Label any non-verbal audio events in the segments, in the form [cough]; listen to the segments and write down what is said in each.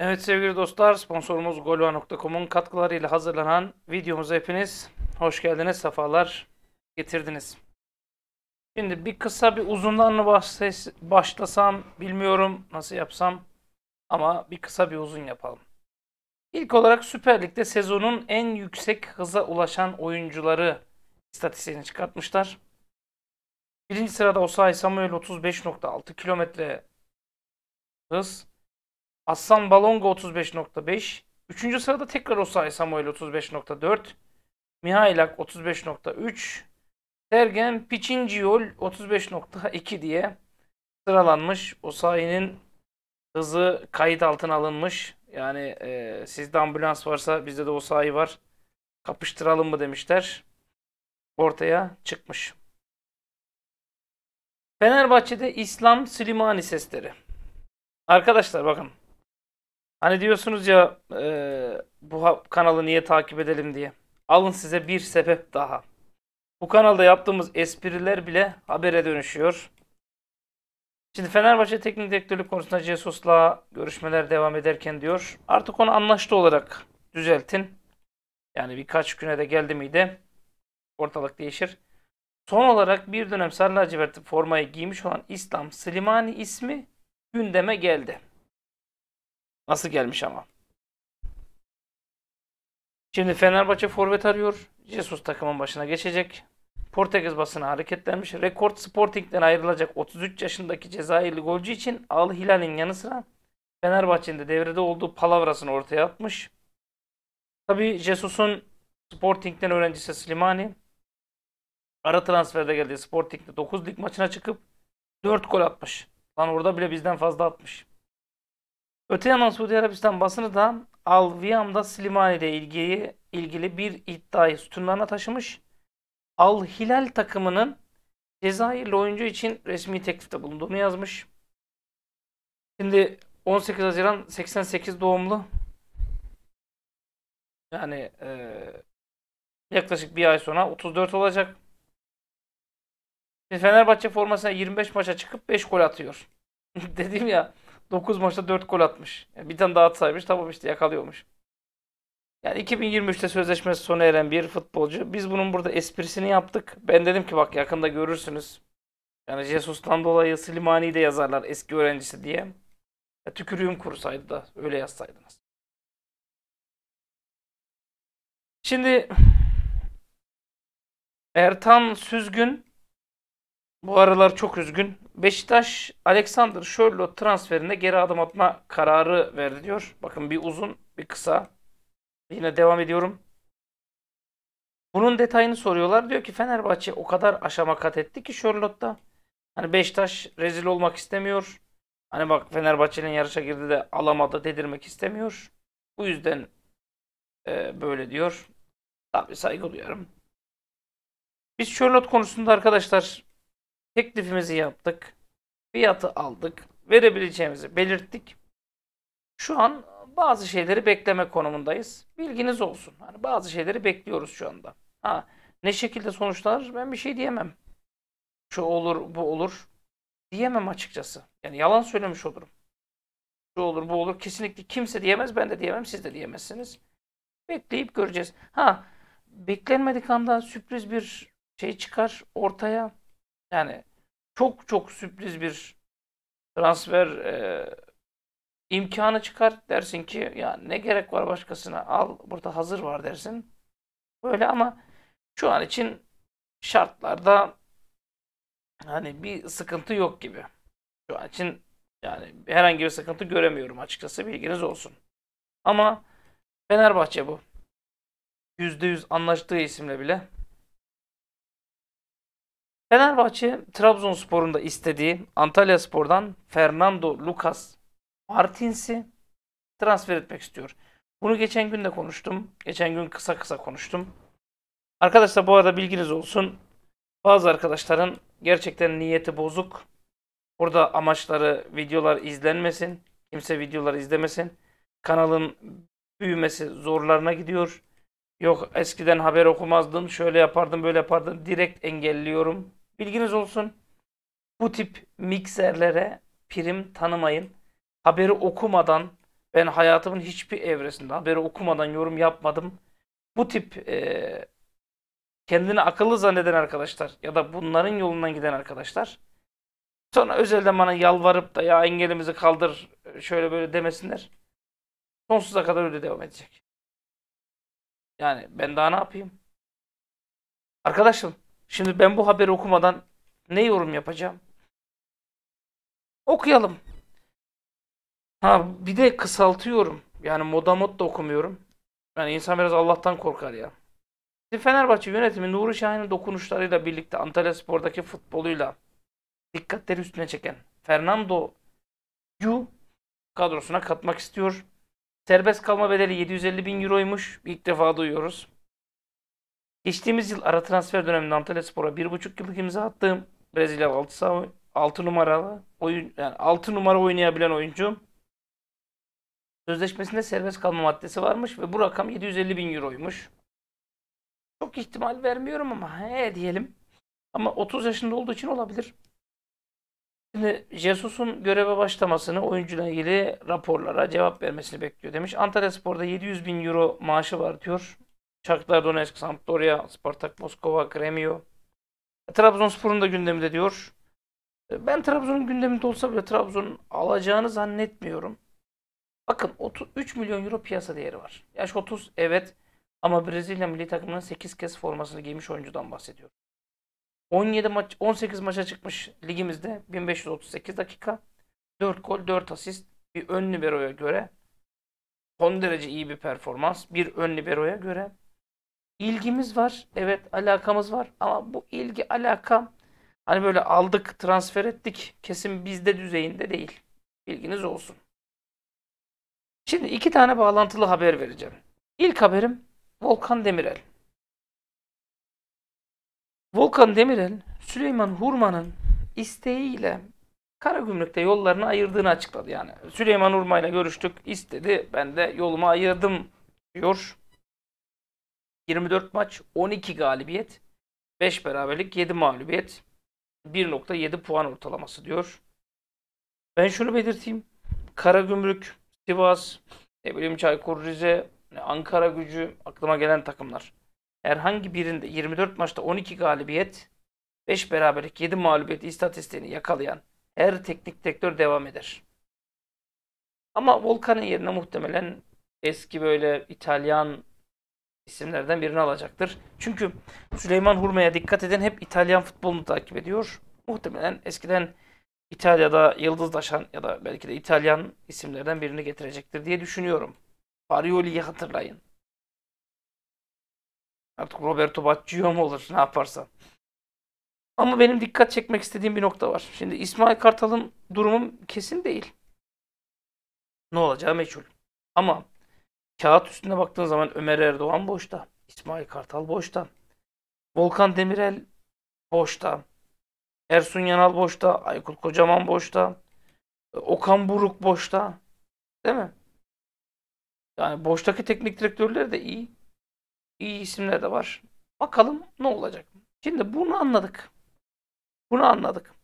Evet sevgili dostlar sponsorumuz golva.com'un katkılarıyla hazırlanan videomuza hepiniz hoş geldiniz, sefalar getirdiniz. Şimdi bir kısa bir uzundan mı başlasam bilmiyorum nasıl yapsam ama bir kısa bir uzun yapalım. İlk olarak Süper Lig'de sezonun en yüksek hıza ulaşan oyuncuları istatistiğini çıkartmışlar. Birinci sırada Osayi Samuel 35.6 kilometre hız. Aslan Balonga 35.5. Üçüncü sırada tekrar Osay Samuel 35.4. Mihailak 35.3. Sergen Piçinciol 35.2 diye sıralanmış. Osayi'nin hızı kayıt altına alınmış. Yani e, sizde ambulans varsa bizde de Osayi var. Kapıştıralım mı demişler. Ortaya çıkmış. Fenerbahçe'de İslam Slimani sesleri. Arkadaşlar bakın Hani diyorsunuz ya e, bu kanalı niye takip edelim diye. Alın size bir sebep daha. Bu kanalda yaptığımız espriler bile habere dönüşüyor. Şimdi Fenerbahçe teknik direktörlük konusunda Jesus'la görüşmeler devam ederken diyor. Artık onu anlaştı olarak düzeltin. Yani birkaç güne de geldi miydi ortalık değişir. Son olarak bir dönem sarı lacivertli formayı giymiş olan İslam Slimani ismi gündeme geldi. Nasıl gelmiş ama. Şimdi Fenerbahçe forvet arıyor. Jesus takımın başına geçecek. Portekiz basını hareketlenmiş. Rekord Sporting'den ayrılacak 33 yaşındaki Cezayirli golcü için Al Hilal'in yanı sıra Fenerbahçe'nin de devrede olduğu palavrasını ortaya atmış. Tabi Jesus'un Sporting'den öğrencisi Slimani ara transferde geldi. Sporting'de 9 lig maçına çıkıp 4 gol atmış. Lan orada bile bizden fazla atmış. Öte yandan Suudi Arabistan basını da Al-Viyam'da Slimani ile ilgili, ilgili bir iddiayı sütunlarına taşımış. Al-Hilal takımının Cezayirli oyuncu için resmi teklifte bulunduğunu yazmış. Şimdi 18 Haziran 88 doğumlu. Yani e, yaklaşık bir ay sonra 34 olacak. Şimdi Fenerbahçe formasına 25 maça çıkıp 5 gol atıyor. [laughs] Dedim ya 9 maçta 4 gol atmış. Yani bir tane daha atsaymış tamam işte yakalıyormuş. Yani 2023'te sözleşmesi sona eren bir futbolcu. Biz bunun burada esprisini yaptık. Ben dedim ki bak yakında görürsünüz. Yani Jesus'tan dolayı Slimani'yi de yazarlar eski öğrencisi diye. Ya tükürüğüm kurusaydı da öyle yazsaydınız. Şimdi Ertan Süzgün bu aralar çok üzgün. Beşiktaş Alexander Sherlock transferinde geri adım atma kararı verdi diyor. Bakın bir uzun bir kısa. Yine devam ediyorum. Bunun detayını soruyorlar. Diyor ki Fenerbahçe o kadar aşama kat etti ki Şörlotta. Hani Beşiktaş rezil olmak istemiyor. Hani bak Fenerbahçe'nin yarışa girdi de alamadı dedirmek istemiyor. Bu yüzden e, böyle diyor. Tabii saygı duyarım. Biz Şörlot konusunda arkadaşlar Teklifimizi yaptık. Fiyatı aldık. Verebileceğimizi belirttik. Şu an bazı şeyleri bekleme konumundayız. Bilginiz olsun. Hani bazı şeyleri bekliyoruz şu anda. Ha, ne şekilde sonuçlar ben bir şey diyemem. Şu olur, bu olur diyemem açıkçası. Yani yalan söylemiş olurum. Şu olur, bu olur. Kesinlikle kimse diyemez, ben de diyemem, siz de diyemezsiniz. Bekleyip göreceğiz. Ha, beklenmedik anda sürpriz bir şey çıkar ortaya. Yani çok çok sürpriz bir transfer e, imkanı çıkar dersin ki ya ne gerek var başkasına al burada hazır var dersin. Böyle ama şu an için şartlarda hani bir sıkıntı yok gibi. Şu an için yani herhangi bir sıkıntı göremiyorum açıkçası bilginiz olsun. Ama Fenerbahçe bu. %100 anlaştığı isimle bile Fenerbahçe Trabzonspor'un da istediği Antalya Spor'dan Fernando Lucas Martins'i transfer etmek istiyor. Bunu geçen gün de konuştum. Geçen gün kısa kısa konuştum. Arkadaşlar bu arada bilginiz olsun. Bazı arkadaşların gerçekten niyeti bozuk. Burada amaçları videolar izlenmesin. Kimse videolar izlemesin. Kanalın büyümesi zorlarına gidiyor. Yok eskiden haber okumazdın, şöyle yapardın, böyle yapardın. Direkt engelliyorum. Bilginiz olsun. Bu tip mikserlere prim tanımayın. Haberi okumadan ben hayatımın hiçbir evresinde haberi okumadan yorum yapmadım. Bu tip e, kendini akıllı zanneden arkadaşlar ya da bunların yolundan giden arkadaşlar sonra özelde bana yalvarıp da ya engelimizi kaldır şöyle böyle demesinler. Sonsuza kadar öyle devam edecek. Yani ben daha ne yapayım? Arkadaşım Şimdi ben bu haberi okumadan ne yorum yapacağım? Okuyalım. Ha bir de kısaltıyorum. Yani moda mod da okumuyorum. Yani insan biraz Allah'tan korkar ya. Fenerbahçe yönetimi Nuri Şahin'in dokunuşlarıyla birlikte Antalya Spor'daki futboluyla dikkatleri üstüne çeken Fernando Yu kadrosuna katmak istiyor. Serbest kalma bedeli 750 bin euroymuş. İlk defa duyuyoruz. Geçtiğimiz yıl ara transfer döneminde Antalya Spor'a 1,5 yıllık imza attığım Brezilya 6, 6 numaralı oyun yani 6 numara oynayabilen oyuncu sözleşmesinde serbest kalma maddesi varmış ve bu rakam 750 bin euroymuş. Çok ihtimal vermiyorum ama he diyelim. Ama 30 yaşında olduğu için olabilir. Şimdi Jesus'un göreve başlamasını oyuncuyla ilgili raporlara cevap vermesini bekliyor demiş. Antalya Spor'da 700 bin euro maaşı var diyor. Shakhtar Donetsk, Sampdoria, Spartak Moskova, Gremio. E, Trabzonspor'un da gündeminde diyor. E, ben Trabzon'un gündeminde olsa bile Trabzon'un alacağını zannetmiyorum. Bakın 3 milyon euro piyasa değeri var. Yaş 30 evet ama Brezilya milli takımının 8 kez formasını giymiş oyuncudan bahsediyor. 17 maç 18 maça çıkmış ligimizde 1538 dakika 4 gol 4 asist bir ön liberoya göre son derece iyi bir performans. Bir ön liberoya göre ilgimiz var. Evet alakamız var. Ama bu ilgi alaka hani böyle aldık transfer ettik kesin bizde düzeyinde değil. Bilginiz olsun. Şimdi iki tane bağlantılı haber vereceğim. İlk haberim Volkan Demirel. Volkan Demirel, Süleyman Hurman'ın isteğiyle Karagümrük'te yollarını ayırdığını açıkladı yani. Süleyman Hurma ile görüştük, istedi, ben de yolumu ayırdım diyor. 24 maç 12 galibiyet 5 beraberlik 7 mağlubiyet 1.7 puan ortalaması diyor. Ben şunu belirteyim. Karagümrük, Sivas, ne bileyim Çaykur Rize, Ankara gücü aklıma gelen takımlar. Herhangi birinde 24 maçta 12 galibiyet, 5 beraberlik, 7 mağlubiyet istatistiğini yakalayan her teknik direktör devam eder. Ama Volkan'ın yerine muhtemelen eski böyle İtalyan isimlerden birini alacaktır. Çünkü Süleyman Hurma'ya dikkat eden hep İtalyan futbolunu takip ediyor. Muhtemelen eskiden İtalya'da yıldızlaşan ya da belki de İtalyan isimlerden birini getirecektir diye düşünüyorum. Farioli'yi hatırlayın. Artık Roberto Baggio mu olur ne yaparsan. Ama benim dikkat çekmek istediğim bir nokta var. Şimdi İsmail Kartal'ın durumu kesin değil. Ne olacağı meçhul. Ama Kağıt üstüne baktığın zaman Ömer Erdoğan boşta. İsmail Kartal boşta. Volkan Demirel boşta. Ersun Yanal boşta. Aykut Kocaman boşta. E, Okan Buruk boşta. Değil mi? Yani boştaki teknik direktörler de iyi. İyi isimler de var. Bakalım ne olacak. Şimdi bunu anladık. Bunu anladık.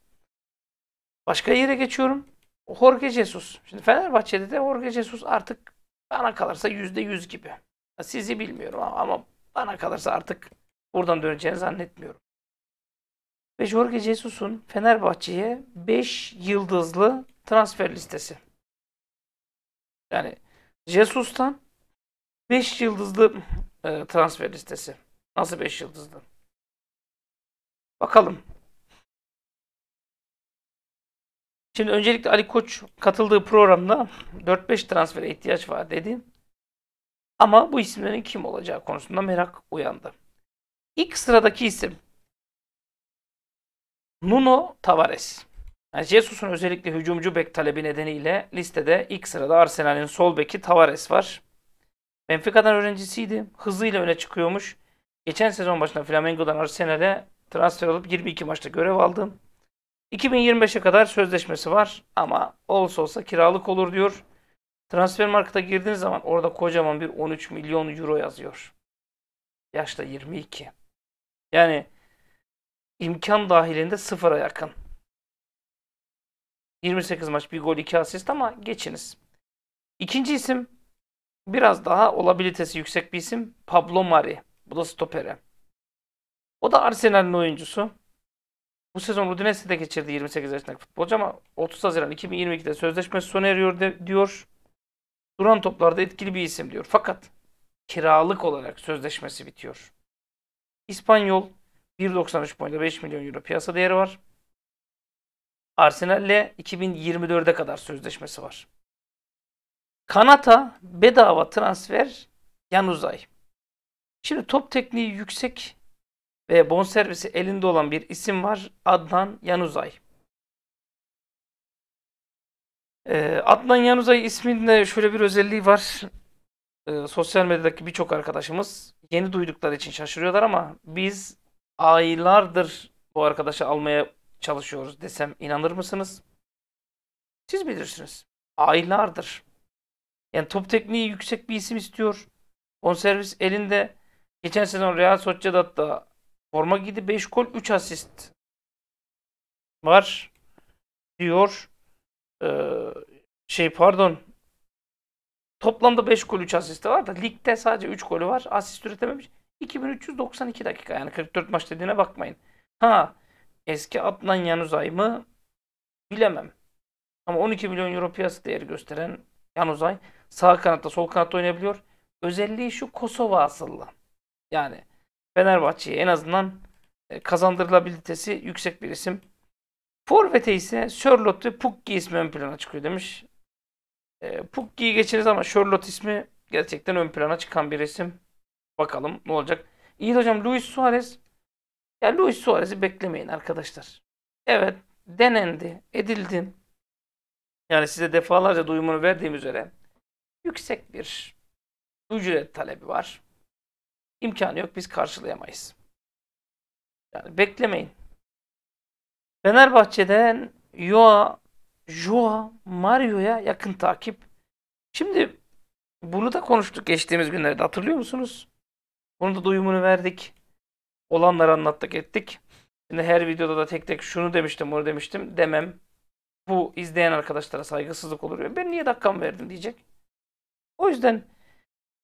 Başka yere geçiyorum. Jorge Jesus. Şimdi Fenerbahçe'de de Jorge Jesus artık bana kalırsa yüzde yüz gibi. Sizi bilmiyorum ama bana kalırsa artık buradan döneceğini zannetmiyorum. Ve Jorge Jesus'un Fenerbahçe'ye 5 yıldızlı transfer listesi. Yani Jesus'tan 5 yıldızlı e, transfer listesi. Nasıl 5 yıldızlı? Bakalım Şimdi öncelikle Ali Koç katıldığı programda 4-5 transfere ihtiyaç var dedi. Ama bu isimlerin kim olacağı konusunda merak uyandı. İlk sıradaki isim Nuno Tavares. Yani Jesus'un özellikle hücumcu bek talebi nedeniyle listede ilk sırada Arsenal'in sol beki Tavares var. Benfica'dan öğrencisiydi. Hızıyla öne çıkıyormuş. Geçen sezon başında Flamengo'dan Arsenal'e transfer alıp 22 maçta görev aldı. 2025'e kadar sözleşmesi var ama olsa olsa kiralık olur diyor. Transfer markete girdiğiniz zaman orada kocaman bir 13 milyon euro yazıyor. Yaşta 22. Yani imkan dahilinde sıfıra yakın. 28 maç bir gol 2 asist ama geçiniz. İkinci isim biraz daha olabilitesi yüksek bir isim Pablo Mari. Bu da stopere. O da Arsenal'in oyuncusu. Bu sezon Udinese'de geçirdi 28 yaşındaki futbolcu ama 30 Haziran 2022'de sözleşmesi sona eriyor de, diyor. Duran toplarda etkili bir isim diyor. Fakat kiralık olarak sözleşmesi bitiyor. İspanyol 1.93 boyunda 5 milyon euro piyasa değeri var. Arsenal'le 2024'e kadar sözleşmesi var. Kanata bedava transfer Yan Uzay. Şimdi top tekniği yüksek ve bonservisi elinde olan bir isim var. Adnan Yanuzay. Ee, Adnan Yanuzay isminde şöyle bir özelliği var. Ee, sosyal medyadaki birçok arkadaşımız yeni duydukları için şaşırıyorlar ama biz aylardır bu arkadaşı almaya çalışıyoruz desem inanır mısınız? Siz bilirsiniz. Aylardır. Yani top tekniği yüksek bir isim istiyor. Bonservis elinde. Geçen sezon Real Sociedad'da Forma gidi 5 gol 3 asist var diyor. Ee, şey pardon. Toplamda 5 gol 3 asisti var da ligde sadece 3 golü var. Asist üretememiş. 2392 dakika yani 44 maç dediğine bakmayın. Ha eski Adnan Yanuzay mı? Bilemem. Ama 12 milyon euro piyasa değeri gösteren Yanuzay sağ kanatta sol kanatta oynayabiliyor. Özelliği şu Kosova asıllı. Yani Fenerbahçe'ye en azından e, kazandırılabilitesi yüksek bir isim. Forvet'e ise Sherlock ve Pukki ismi ön plana çıkıyor demiş. E, Pukki'yi geçeriz ama Sherlock ismi gerçekten ön plana çıkan bir isim. Bakalım ne olacak. İyi de hocam Luis Suarez. Ya Luis Suarez'i beklemeyin arkadaşlar. Evet denendi, edildi. Yani size defalarca duyumunu verdiğim üzere yüksek bir ücret talebi var imkanı yok biz karşılayamayız. Yani beklemeyin. Fenerbahçe'den Yoa, Joa, Mario'ya yakın takip. Şimdi bunu da konuştuk geçtiğimiz günlerde hatırlıyor musunuz? Bunun da duyumunu verdik. Olanları anlattık ettik. Şimdi her videoda da tek tek şunu demiştim bunu demiştim demem. Bu izleyen arkadaşlara saygısızlık olur. Ben niye dakikamı verdim diyecek. O yüzden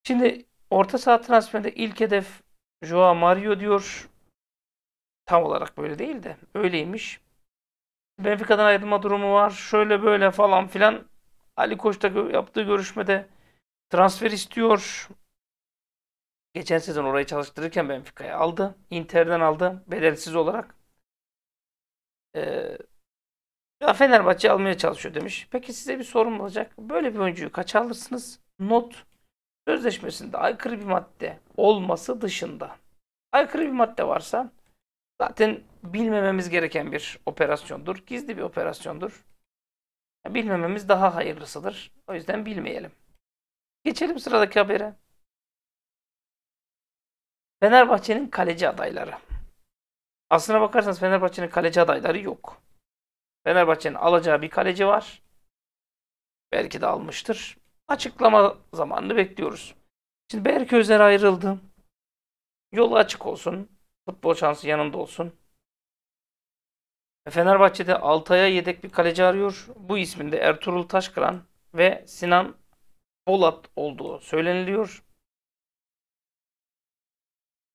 şimdi Orta saha transferinde ilk hedef Joao Mario diyor. Tam olarak böyle değil de öyleymiş. Benfica'dan ayrılma durumu var. Şöyle böyle falan filan. Ali Koç'ta yaptığı görüşmede transfer istiyor. Geçen sezon orayı çalıştırırken Benfica'ya aldı. Inter'den aldı. Bedelsiz olarak. Ee, Fenerbahçe almaya çalışıyor demiş. Peki size bir sorum olacak. Böyle bir oyuncuyu kaça alırsınız? Not sözleşmesinde aykırı bir madde olması dışında aykırı bir madde varsa zaten bilmememiz gereken bir operasyondur. Gizli bir operasyondur. Bilmememiz daha hayırlısıdır. O yüzden bilmeyelim. Geçelim sıradaki habere. Fenerbahçe'nin kaleci adayları. Aslına bakarsanız Fenerbahçe'nin kaleci adayları yok. Fenerbahçe'nin alacağı bir kaleci var. Belki de almıştır açıklama zamanını bekliyoruz. Şimdi Berk Özer ayrıldı. Yolu açık olsun. Futbol şansı yanında olsun. Fenerbahçe'de Altay'a yedek bir kaleci arıyor. Bu isminde Ertuğrul Taşkıran ve Sinan Bolat olduğu söyleniliyor.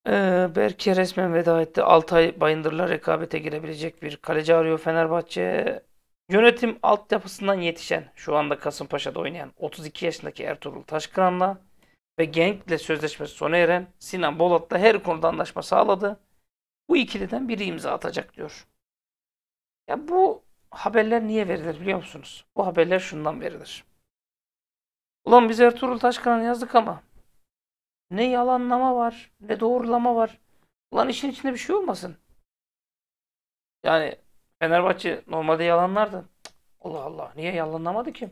Ee, Berke resmen veda etti. Altay Bayındır'la rekabete girebilecek bir kaleci arıyor Fenerbahçe. Yönetim altyapısından yetişen, şu anda Kasımpaşa'da oynayan 32 yaşındaki Ertuğrul Taşkıran'la ve Genk'le sözleşmesi sona eren Sinan Bolat'la her konuda anlaşma sağladı. Bu ikiliden biri imza atacak diyor. Ya bu haberler niye verilir biliyor musunuz? Bu haberler şundan verilir. Ulan biz Ertuğrul Taşkıran yazdık ama ne yalanlama var ne doğrulama var. Ulan işin içinde bir şey olmasın. Yani Fenerbahçe normalde yalanlardı. Allah Allah niye yalanlamadı ki?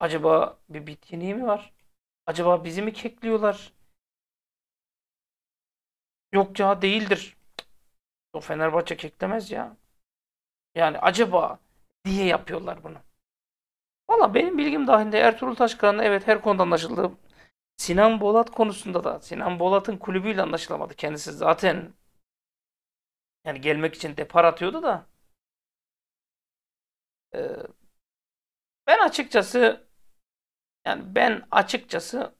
Acaba bir bit yeniği mi var? Acaba bizi mi kekliyorlar? Yok ya değildir. O Fenerbahçe keklemez ya. Yani acaba diye yapıyorlar bunu. Valla benim bilgim dahilinde Ertuğrul Taşkaran'la evet her konuda anlaşıldı. Sinan Bolat konusunda da Sinan Bolat'ın kulübüyle anlaşılamadı. Kendisi zaten yani gelmek için depar atıyordu da. Ee, ben açıkçası yani ben açıkçası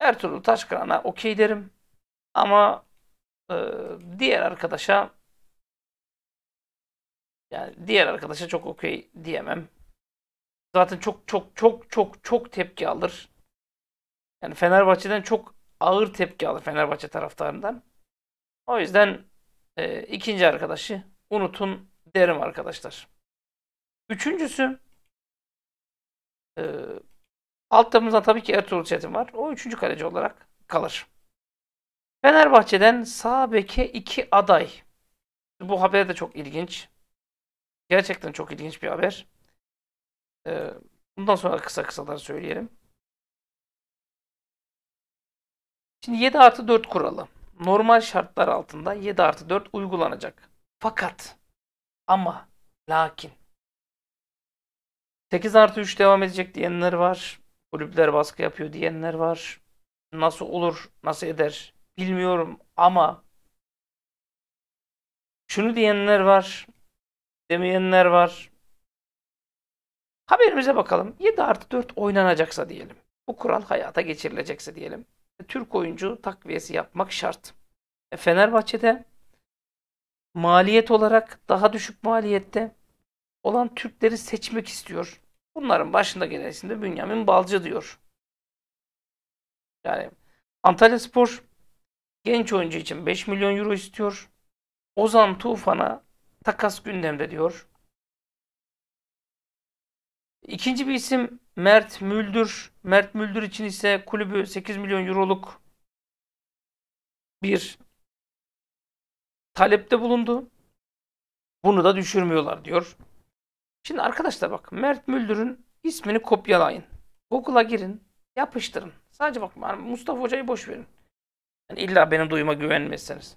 Ertuğrul Taşkıran'a okey derim. Ama e, diğer arkadaşa yani diğer arkadaşa çok okey diyemem. Zaten çok çok çok çok çok tepki alır. Yani Fenerbahçe'den çok ağır tepki alır Fenerbahçe taraftarından. O yüzden e, ikinci arkadaşı unutun derim arkadaşlar. Üçüncüsü e, alt tabii ki Ertuğrul Çetin var. O üçüncü kaleci olarak kalır. Fenerbahçe'den sağ beke iki aday. Bu haber de çok ilginç. Gerçekten çok ilginç bir haber. E, bundan sonra kısa kısalar söyleyelim. Şimdi 7 artı 4 kuralı normal şartlar altında 7 artı 4 uygulanacak. Fakat ama lakin 8 artı 3 devam edecek diyenler var. Kulüpler baskı yapıyor diyenler var. Nasıl olur, nasıl eder bilmiyorum ama şunu diyenler var, demeyenler var. Haberimize bakalım. 7 artı 4 oynanacaksa diyelim. Bu kural hayata geçirilecekse diyelim. Türk oyuncu takviyesi yapmak şart. E, Fenerbahçe'de maliyet olarak daha düşük maliyette olan Türkleri seçmek istiyor. Bunların başında gelen Bünyamin Balcı diyor. Yani Antalya Spor genç oyuncu için 5 milyon euro istiyor. Ozan Tufan'a takas gündemde diyor. İkinci bir isim Mert Müldür. Mert Müldür için ise kulübü 8 milyon euroluk bir talepte bulundu. Bunu da düşürmüyorlar diyor. Şimdi arkadaşlar bak Mert Müldür'ün ismini kopyalayın. Google'a girin, yapıştırın. Sadece bak Mustafa Hoca'yı boş verin. Yani illa benim duyuma güvenmezseniz.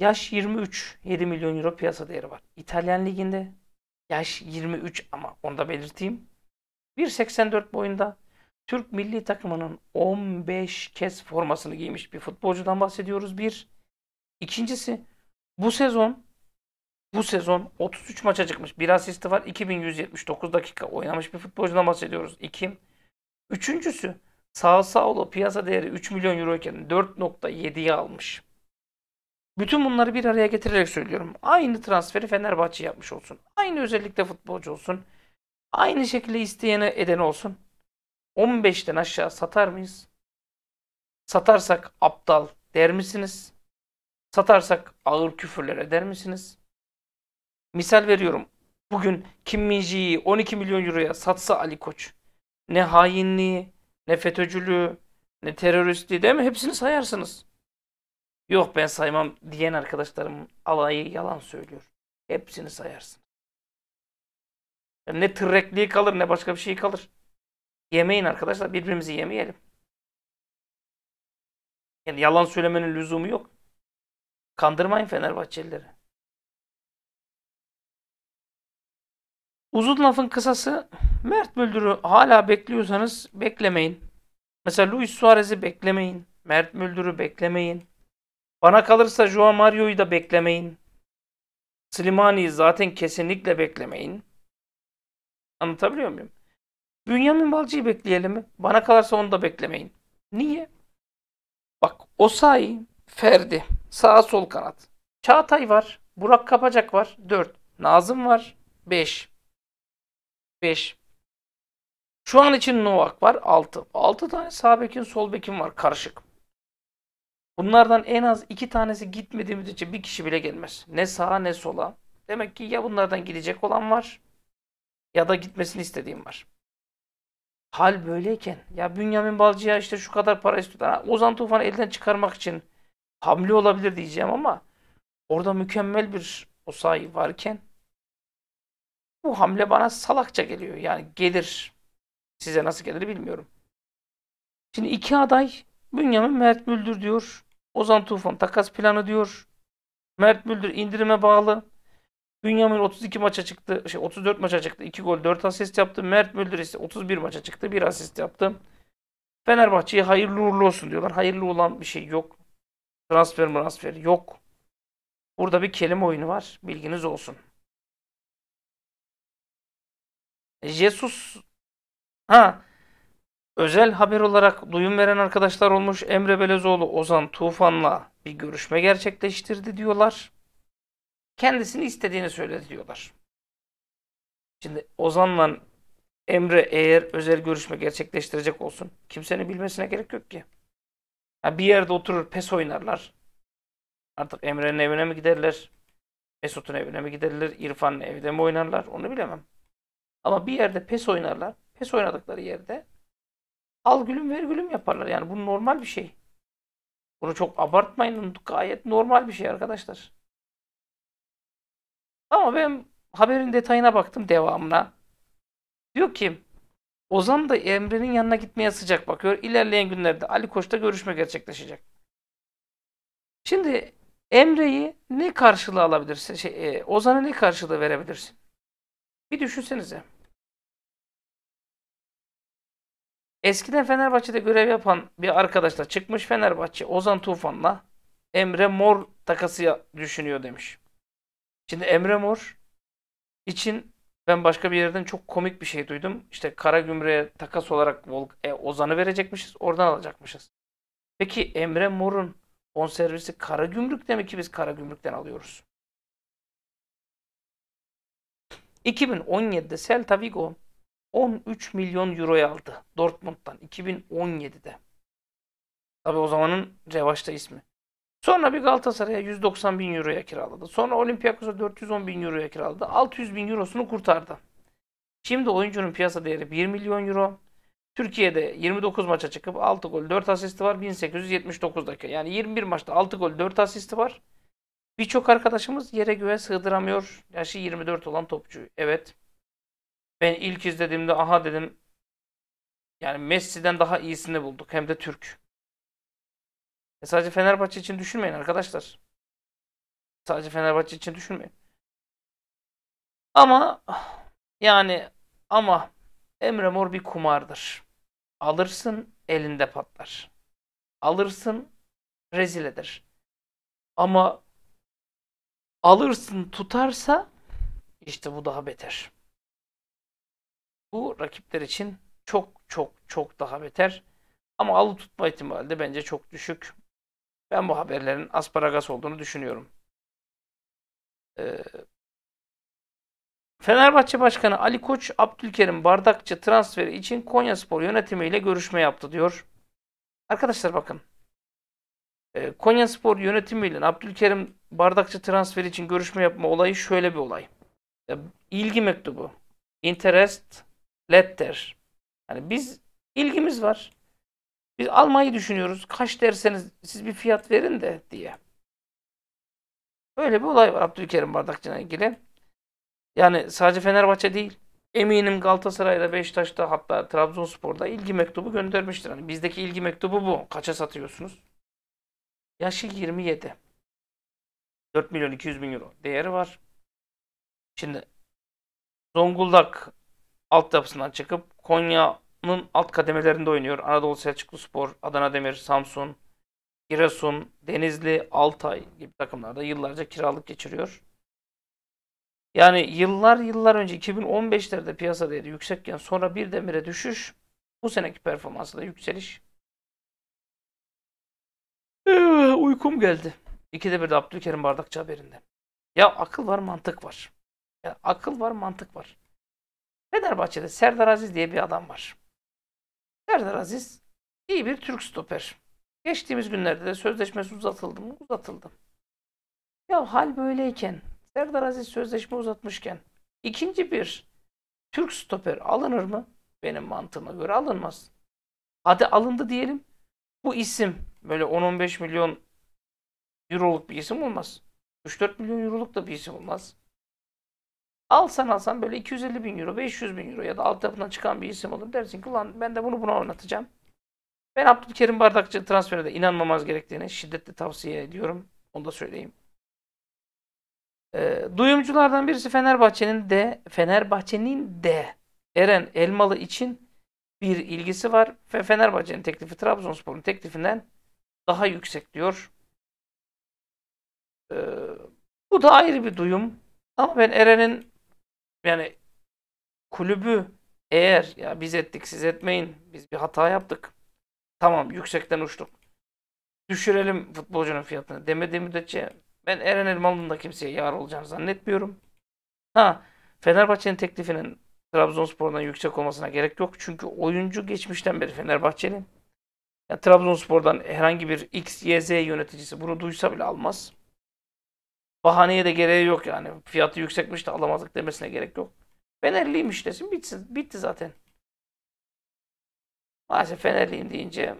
Yaş 23, 7 milyon euro piyasa değeri var. İtalyan liginde Yaş 23 ama onu da belirteyim. 1.84 boyunda Türk milli takımının 15 kez formasını giymiş bir futbolcudan bahsediyoruz. Bir. İkincisi bu sezon bu sezon 33 maça çıkmış. Bir asisti var. 2179 dakika oynamış bir futbolcudan bahsediyoruz. İki. Üçüncüsü sağ Paulo piyasa değeri 3 milyon euro iken 4.7'ye almış. Bütün bunları bir araya getirerek söylüyorum. Aynı transferi Fenerbahçe yapmış olsun. Aynı özellikle futbolcu olsun. Aynı şekilde isteyene eden olsun. 15'ten aşağı satar mıyız? Satarsak aptal der misiniz? Satarsak ağır küfürler eder misiniz? Misal veriyorum. Bugün Kim Minji'yi 12 milyon euroya satsa Ali Koç. Ne hainliği, ne FETÖ'cülüğü, ne teröristliği değil mi? Hepsini sayarsınız. Yok ben saymam diyen arkadaşlarım alayı yalan söylüyor. Hepsini sayarsın. ne tırrekliği kalır ne başka bir şey kalır. Yemeyin arkadaşlar birbirimizi yemeyelim. Yani yalan söylemenin lüzumu yok. Kandırmayın Fenerbahçelileri. Uzun lafın kısası Mert Müldür'ü hala bekliyorsanız beklemeyin. Mesela Luis Suarez'i beklemeyin. Mert Müldür'ü beklemeyin. Bana kalırsa Joao Mario'yu da beklemeyin. Slimani'yi zaten kesinlikle beklemeyin. Anlatabiliyor muyum? Bünyamin Balcı'yı bekleyelim mi? Bana kalırsa onu da beklemeyin. Niye? Bak Osay, Ferdi, sağ sol kanat. Çağatay var. Burak Kapacak var. 4. Nazım var. 5. 5. Şu an için Novak var. 6. 6 tane sağ bekin sol bekin var karışık. Bunlardan en az iki tanesi gitmediği müddetçe bir kişi bile gelmez. Ne sağa ne sola. Demek ki ya bunlardan gidecek olan var ya da gitmesini istediğim var. Hal böyleyken ya Bünyamin Balcı'ya işte şu kadar para istiyorlar. Ozan Tufan'ı elden çıkarmak için hamle olabilir diyeceğim ama orada mükemmel bir o varken bu hamle bana salakça geliyor. Yani gelir. Size nasıl gelir bilmiyorum. Şimdi iki aday Bünyamin Mert Müldür diyor. Ozan Tufan takas planı diyor. Mert Müldür indirime bağlı. Bünyamin 32 maça çıktı. Şey 34 maça çıktı. 2 gol 4 asist yaptı. Mert Müldür ise 31 maça çıktı. 1 asist yaptı. Fenerbahçe'ye hayırlı uğurlu olsun diyorlar. Hayırlı olan bir şey yok. Transfer transfer yok. Burada bir kelime oyunu var. Bilginiz olsun. Jesus ha Özel haber olarak duyum veren arkadaşlar olmuş Emre Belezoğlu Ozan Tufan'la bir görüşme gerçekleştirdi diyorlar. Kendisini istediğini söyledi diyorlar. Şimdi Ozan'la Emre eğer özel görüşme gerçekleştirecek olsun kimsenin bilmesine gerek yok ki. Ya bir yerde oturur pes oynarlar. Artık Emre'nin evine mi giderler? Mesut'un evine mi giderler? İrfan'ın evde mi oynarlar? Onu bilemem. Ama bir yerde pes oynarlar. Pes oynadıkları yerde al gülüm ver gülüm yaparlar. Yani bu normal bir şey. Bunu çok abartmayın. Gayet normal bir şey arkadaşlar. Ama ben haberin detayına baktım devamına. Diyor ki Ozan da Emre'nin yanına gitmeye sıcak bakıyor. İlerleyen günlerde Ali Koç'ta görüşme gerçekleşecek. Şimdi Emre'yi ne karşılığı alabilirsin? Şey, e, Ozan'a ne karşılığı verebilirsin? Bir düşünsenize. Eskiden Fenerbahçe'de görev yapan bir arkadaşla çıkmış Fenerbahçe Ozan Tufan'la Emre Mor takası düşünüyor demiş. Şimdi Emre Mor için ben başka bir yerden çok komik bir şey duydum. İşte Karagümre'ye takas olarak e, Ozan'ı verecekmişiz. Oradan alacakmışız. Peki Emre Mor'un on bonservisi Karagümrük'te demek ki biz Karagümrük'ten alıyoruz? 2017'de Celta Vigo 13 milyon euroya aldı Dortmund'dan 2017'de. Tabi o zamanın revaçta ismi. Sonra bir Galatasaray'a 190 bin euroya kiraladı. Sonra Olympiakos'a 410 bin euroya kiraladı. 600 bin eurosunu kurtardı. Şimdi oyuncunun piyasa değeri 1 milyon euro. Türkiye'de 29 maça çıkıp 6 gol 4 asisti var 1879 dakika. Yani 21 maçta 6 gol 4 asisti var. Birçok arkadaşımız yere göğe sığdıramıyor. Yaşı 24 olan topçu. Evet. Ben ilk izlediğimde aha dedim yani Messi'den daha iyisini bulduk hem de Türk. E sadece Fenerbahçe için düşünmeyin arkadaşlar. Sadece Fenerbahçe için düşünmeyin. Ama yani ama Emre Mor bir kumardır. Alırsın elinde patlar. Alırsın rezil eder. Ama alırsın tutarsa işte bu daha beter. Bu rakipler için çok çok çok daha beter. Ama alı tutma ihtimali de bence çok düşük. Ben bu haberlerin asparagas olduğunu düşünüyorum. Ee, Fenerbahçe Başkanı Ali Koç, Abdülkerim Bardakçı transferi için Konyaspor yönetimiyle görüşme yaptı diyor. Arkadaşlar bakın. Ee, Konyaspor yönetimiyle Abdülkerim Bardakçı transferi için görüşme yapma olayı şöyle bir olay. Ee, ilgi mektubu. Interest Letter. Yani biz ilgimiz var. Biz almayı düşünüyoruz. Kaç derseniz siz bir fiyat verin de diye. Böyle bir olay var Abdülkerim Bardakçı'na ilgili. Yani sadece Fenerbahçe değil. Eminim Galatasaray'da, Beşiktaş'ta hatta Trabzonspor'da ilgi mektubu göndermiştir. Hani bizdeki ilgi mektubu bu. Kaça satıyorsunuz? Yaşı 27. 4 milyon 200 bin euro değeri var. Şimdi Zonguldak altyapısından çıkıp Konya'nın alt kademelerinde oynuyor. Anadolu Selçuklu Spor, Adana Demir, Samsun, Giresun, Denizli, Altay gibi takımlarda yıllarca kiralık geçiriyor. Yani yıllar yıllar önce 2015'lerde piyasa değeri yüksekken sonra bir demire düşüş. Bu seneki performansı da yükseliş. Ee, uykum geldi. İkide bir de Abdülkerim Bardakçı haberinde. Ya akıl var mantık var. Ya akıl var mantık var. Fenerbahçe'de Serdar Aziz diye bir adam var. Serdar Aziz iyi bir Türk stoper. Geçtiğimiz günlerde de sözleşmesi uzatıldı mı? Uzatıldı. Ya hal böyleyken Serdar Aziz sözleşme uzatmışken ikinci bir Türk stoper alınır mı? Benim mantığıma göre alınmaz. Hadi alındı diyelim. Bu isim böyle 10-15 milyon euroluk bir isim olmaz. 3-4 milyon euroluk da bir isim olmaz. Alsan alsan böyle 250 bin euro, 500 bin euro ya da altyapından çıkan bir isim olur. Dersin ki ulan ben de bunu buna oynatacağım. Ben Abdülkerim Bardakçı transferine inanmamaz gerektiğini şiddetle tavsiye ediyorum. Onu da söyleyeyim. E, duyumculardan birisi Fenerbahçe'nin de Fenerbahçe'nin de Eren Elmalı için bir ilgisi var ve Fenerbahçe'nin teklifi Trabzonspor'un teklifinden daha yüksek diyor. E, bu da ayrı bir duyum. Ama ben Eren'in yani kulübü eğer ya biz ettik siz etmeyin biz bir hata yaptık. Tamam yüksekten uçtuk. Düşürelim futbolcunun fiyatını demediği müddetçe ben Eren Elmalı'nın da kimseye yar olacağını zannetmiyorum. Ha Fenerbahçe'nin teklifinin Trabzonspor'dan yüksek olmasına gerek yok. Çünkü oyuncu geçmişten beri Fenerbahçeli. Yani Trabzonspor'dan herhangi bir X, Y, Z yöneticisi bunu duysa bile almaz. Bahaneye de gereği yok yani. Fiyatı yüksekmiş de alamadık demesine gerek yok. Fenerliymiş desin bitsin. Bitti zaten. Maalesef Fenerliyim deyince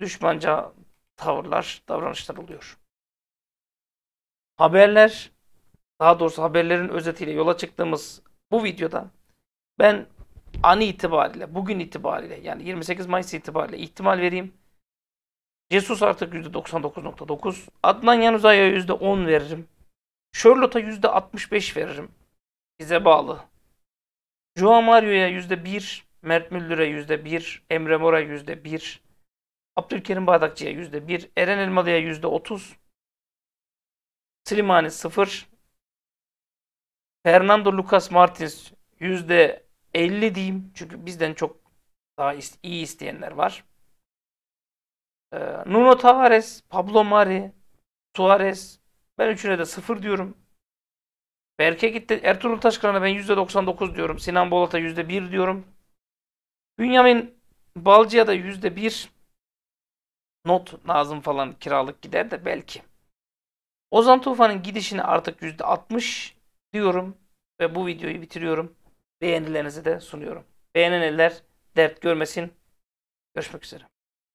düşmanca tavırlar, davranışlar oluyor. Haberler, daha doğrusu haberlerin özetiyle yola çıktığımız bu videoda ben an itibariyle, bugün itibariyle yani 28 Mayıs itibariyle ihtimal vereyim. Jesus artık %99.9. Adnan Yanuzay'a %10 veririm. Charlotte'a %65 veririm. Bize bağlı. Joao Mario'ya %1. Mert Müldür'e %1. Emre Mor'a %1. Abdülkerim Bardakçı'ya %1. Eren Elmalı'ya %30. Slimani 0. Fernando Lucas Martins %50 diyeyim. Çünkü bizden çok daha iyi isteyenler var. Ee, Nuno Tavares, Pablo Mari, Suarez. Ben üçüne de sıfır diyorum. Berke gitti. Ertuğrul Taşkıran'a ben %99 diyorum. Sinan Bolat'a %1 diyorum. Bünyamin Balcı'ya da %1 not Nazım falan kiralık gider de belki. Ozan Tufan'ın gidişini artık %60 diyorum ve bu videoyu bitiriyorum. Beğenilerinizi de sunuyorum. Beğenen eller dert görmesin. Görüşmek üzere.